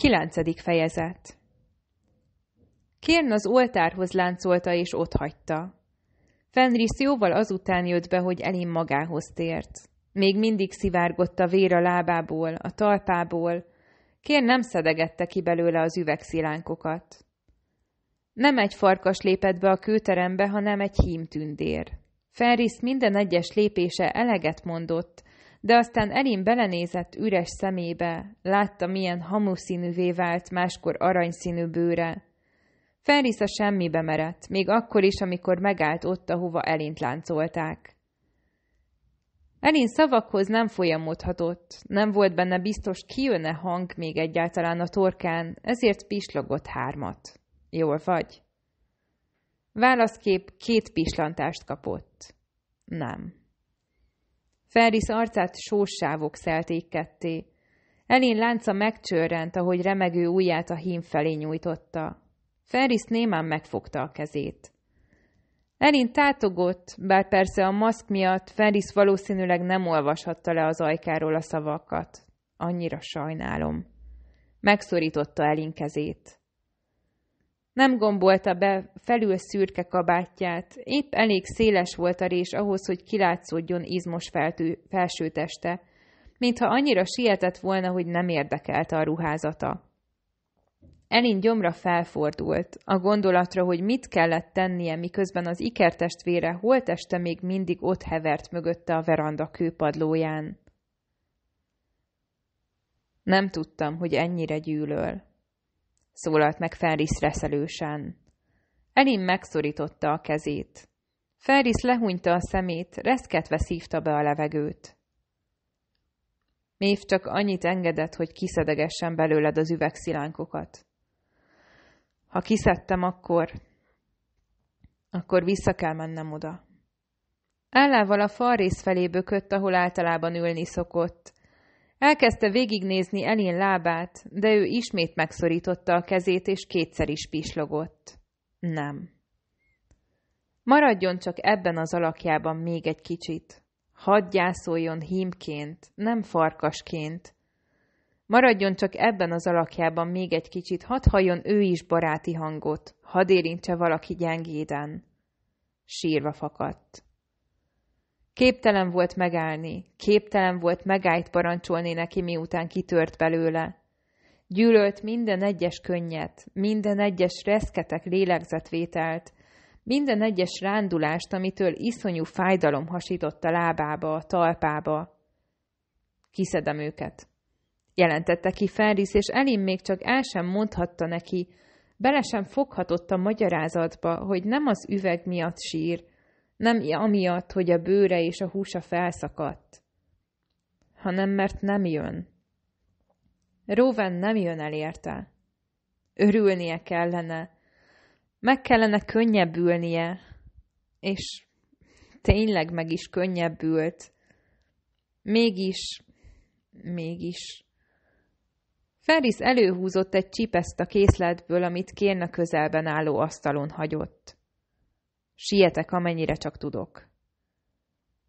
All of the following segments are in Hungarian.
Kilencedik fejezet Kérn az oltárhoz láncolta és otthagyta. Fenris jóval azután jött be, hogy Elin magához tért. Még mindig szivárgott a vér a lábából, a talpából. Kér nem szedegette ki belőle az üvegszilánkokat. Nem egy farkas lépett be a kőterembe, hanem egy hímtündér. Fenris minden egyes lépése eleget mondott, de aztán Elin belenézett üres szemébe, látta, milyen hamuszínűvé vált máskor aranyszínű bőre. Ferris a semmibe merett, még akkor is, amikor megállt ott, ahova Elint láncolták. Elin szavakhoz nem folyamodhatott, nem volt benne biztos, ki e hang még egyáltalán a torkán, ezért pislogott hármat. Jól vagy? Válaszkép két pislantást kapott. Nem. Ferris arcát sósávok szelték ketté. Elin lánca megcsörrent, ahogy remegő ujját a hím felé nyújtotta. Ferris némán megfogta a kezét. Elin tátogott, bár persze a maszk miatt Ferris valószínűleg nem olvashatta le az ajkáról a szavakat. Annyira sajnálom. Megszorította Elin kezét. Nem gombolta be felül szürke kabátját, épp elég széles volt a rés ahhoz, hogy kilátszódjon izmos feltő, felsőteste, mintha annyira sietett volna, hogy nem érdekelte a ruházata. Elin gyomra felfordult, a gondolatra, hogy mit kellett tennie, miközben az ikertestvére holteste még mindig ott hevert mögötte a veranda kőpadlóján. Nem tudtam, hogy ennyire gyűlöl szólalt meg Ferris reszelősen. Elin megszorította a kezét. Ferris lehúnyta a szemét, reszketve szívta be a levegőt. Mév csak annyit engedett, hogy kiszedegessen belőled az üvegszilánkokat. Ha kiszedtem, akkor... akkor vissza kell mennem oda. Állával a falrész felé bökött, ahol általában ülni szokott, Elkezdte végignézni Elin lábát, de ő ismét megszorította a kezét, és kétszer is pislogott. Nem. Maradjon csak ebben az alakjában még egy kicsit. Hadd gyászoljon hímként, nem farkasként. Maradjon csak ebben az alakjában még egy kicsit, hadd halljon ő is baráti hangot, hadd érintse valaki gyengéden. Sírva fakadt. Képtelen volt megállni, képtelen volt megállt parancsolni neki, miután kitört belőle. Gyűlölt minden egyes könnyet, minden egyes reszketek lélegzetvételt, minden egyes rándulást, amitől iszonyú fájdalom hasított a lábába, a talpába. Kiszedem őket. Jelentette ki Ferris, és Elin még csak el sem mondhatta neki, bele sem foghatott a magyarázatba, hogy nem az üveg miatt sír, nem amiatt, hogy a bőre és a húsa felszakadt, hanem mert nem jön. Róven nem jön el érte. Örülnie kellene. Meg kellene könnyebbülnie. És tényleg meg is könnyebbült. Mégis, mégis. Ferris előhúzott egy csipeszt a készletből, amit kérna közelben álló asztalon hagyott. Sietek, amennyire csak tudok.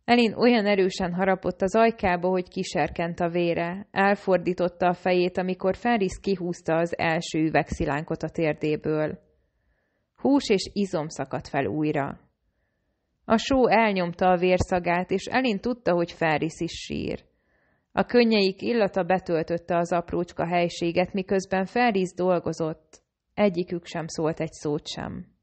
Elin olyan erősen harapott az ajkába, hogy kiserkent a vére, elfordította a fejét, amikor Ferris kihúzta az első üvegszilánkot a térdéből. Hús és izom szakadt fel újra. A só elnyomta a vérszagát, és Elin tudta, hogy Ferris is sír. A könnyeik illata betöltötte az aprócska helységet, miközben Ferris dolgozott. Egyikük sem szólt egy szót sem.